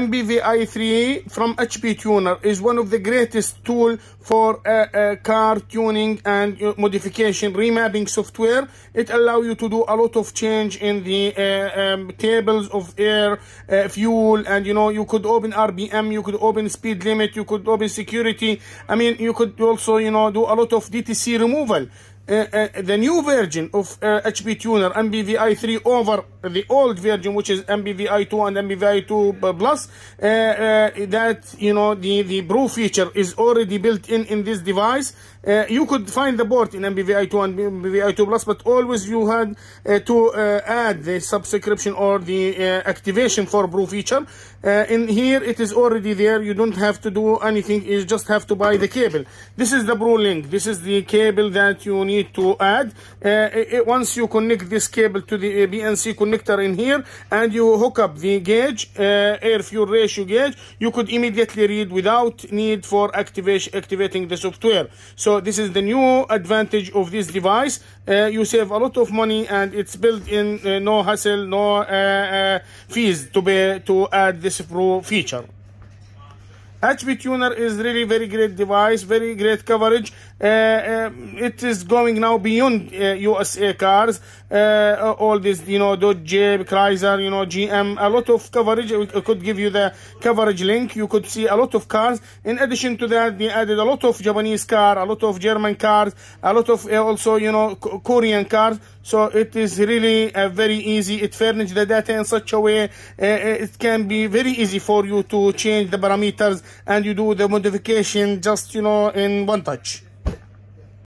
MBVI3 from HP Tuner is one of the greatest tool for uh, uh, car tuning and uh, modification remapping software. It allow you to do a lot of change in the uh, um, tables of air, uh, fuel, and you know, you could open RBM, you could open speed limit, you could open security. I mean, you could also, you know, do a lot of DTC removal. Uh, the new version of HP Tuner MBVI3 over the old version, which is MBVI2 and MBVI2 uh, plus, uh, uh, that you know the the Pro feature is already built in in this device. Uh, you could find the board in MBVI2 and MBVI2 plus, but always you had uh, to uh, add the subscription or the activation for Pro feature. in here, it is already there. You don't have to do anything. You just have to buy the cable. This is the Pro link. This is the cable that you need to add. It, once you connect this cable to the BNC connector connector in here and you hook up the gauge uh, air fuel ratio gauge you could immediately read without need for activation activating the software so this is the new advantage of this device uh, you save a lot of money and it's built in uh, no hassle no uh, uh, fees to be to add this pro feature HB tuner is really very great device, very great coverage. Uh, uh it is going now beyond uh, USA cars. Uh, uh all this, you know, Dodge, Chrysler, you know, GM, a lot of coverage. I could give you the coverage link. You could see a lot of cars. In addition to that, they added a lot of Japanese cars, a lot of German cars, a lot of uh, also, you know, Korean cars. So it is really very easy. It furnishes the data in such a way it can be very easy for you to change the parameters and you do the modification just you know in one touch